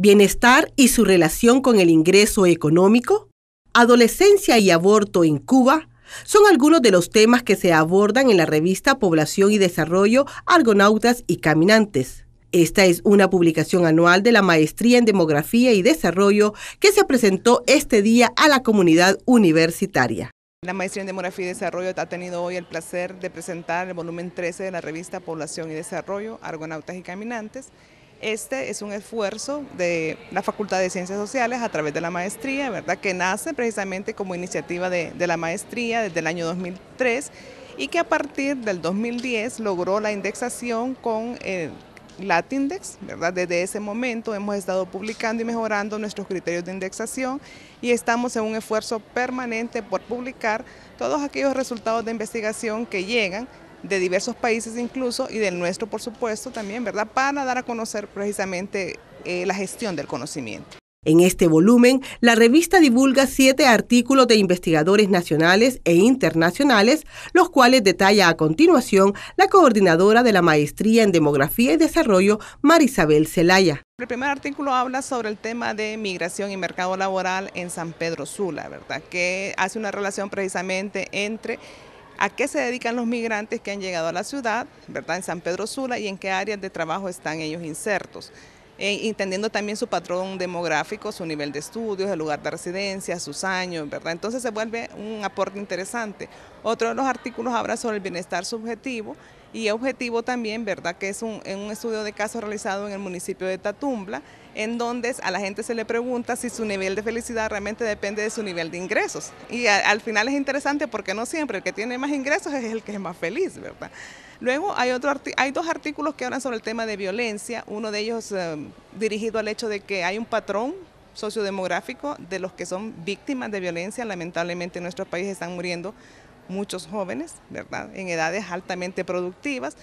bienestar y su relación con el ingreso económico, adolescencia y aborto en Cuba, son algunos de los temas que se abordan en la revista Población y Desarrollo, Argonautas y Caminantes. Esta es una publicación anual de la Maestría en Demografía y Desarrollo que se presentó este día a la comunidad universitaria. La Maestría en Demografía y Desarrollo ha tenido hoy el placer de presentar el volumen 13 de la revista Población y Desarrollo, Argonautas y Caminantes, este es un esfuerzo de la Facultad de Ciencias Sociales a través de la maestría, ¿verdad? que nace precisamente como iniciativa de, la maestría desde el año 2003 y que a partir del 2010 logró la indexación con el Latindex, ¿verdad? Desde ese momento hemos estado publicando y mejorando nuestros criterios de indexación y estamos en un esfuerzo permanente por publicar todos aquellos resultados de investigación que llegan de diversos países incluso y del nuestro por supuesto también, ¿verdad? Para dar a conocer precisamente eh, la gestión del conocimiento. En este volumen, la revista divulga siete artículos de investigadores nacionales e internacionales, los cuales detalla a continuación la coordinadora de la Maestría en Demografía y Desarrollo, Marisabel Celaya. El primer artículo habla sobre el tema de migración y mercado laboral en San Pedro Sula, ¿verdad? Que hace una relación precisamente entre a qué se dedican los migrantes que han llegado a la ciudad, ¿verdad? En San Pedro Sula y en qué áreas de trabajo están ellos insertos. Eh, entendiendo también su patrón demográfico, su nivel de estudios, el lugar de residencia, sus años, ¿verdad? Entonces se vuelve un aporte interesante. Otro de los artículos habla sobre el bienestar subjetivo y objetivo también, ¿verdad? Que es un, estudio de caso realizado en el municipio de Tatumbla, en donde a la gente se le pregunta si su nivel de felicidad realmente depende de su nivel de ingresos. Y al final es interesante porque no siempre el que tiene más ingresos es el que es más feliz, ¿verdad? Luego hay, otro, hay dos artículos que hablan sobre el tema de violencia, uno de ellos eh, dirigido al hecho de que hay un patrón sociodemográfico de los que son víctimas de violencia. Lamentablemente en nuestro país están muriendo muchos jóvenes, ¿verdad? En edades altamente productivas.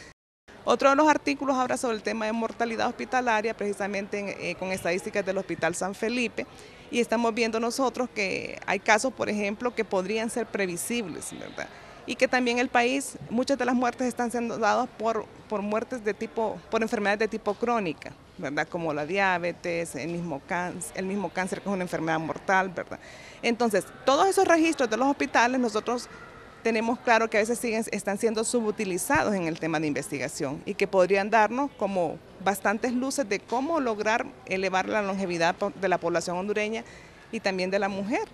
Otro de los artículos habla sobre el tema de mortalidad hospitalaria, precisamente eh, con estadísticas del Hospital San Felipe, y estamos viendo nosotros que hay casos, por ejemplo, que podrían ser previsibles, ¿verdad? Y que también el país, muchas de las muertes están siendo dadas por, por muertes de tipo, por enfermedades de tipo crónica, ¿verdad? Como la diabetes, el mismo, cáncer, el mismo cáncer que es una enfermedad mortal, ¿verdad? Entonces, todos esos registros de los hospitales nosotros tenemos claro que a veces siguen, están siendo subutilizados en el tema de investigación y que podrían darnos como bastantes luces de cómo lograr elevar la longevidad de la población hondureña y también de la mujer.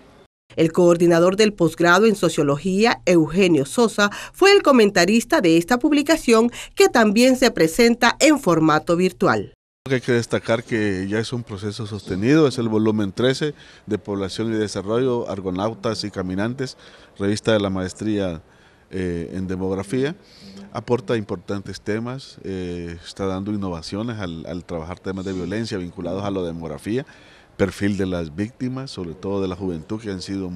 El coordinador del posgrado en sociología, Eugenio Sosa, fue el comentarista de esta publicación que también se presenta en formato virtual que hay que destacar que ya es un proceso sostenido, es el volumen 13 de Población y Desarrollo, Argonautas y Caminantes, revista de la maestría eh, en demografía, aporta importantes temas, eh, está dando innovaciones al, trabajar temas de violencia vinculados a la demografía, perfil de las víctimas, sobre todo de la juventud que han sido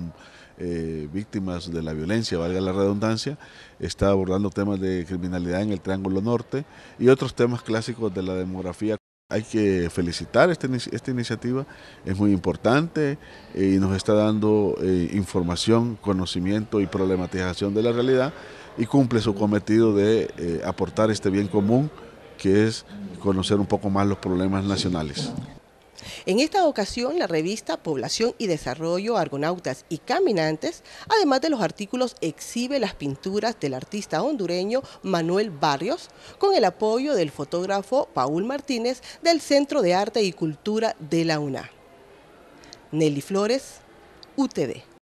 eh, víctimas de la violencia, valga la redundancia, está abordando temas de criminalidad en el Triángulo Norte y otros temas clásicos de la demografía. Hay que felicitar esta, iniciativa, es muy importante eh, y nos está dando eh, información, conocimiento y problematización de la realidad y cumple su cometido de eh, aportar este bien común que es conocer un poco más los problemas nacionales. En esta ocasión, la revista Población y Desarrollo, Argonautas y Caminantes, además de los artículos, exhibe las pinturas del artista hondureño Manuel Barrios, con el apoyo del fotógrafo Paul Martínez del Centro de Arte y Cultura de la UNA. Nelly Flores, UTD.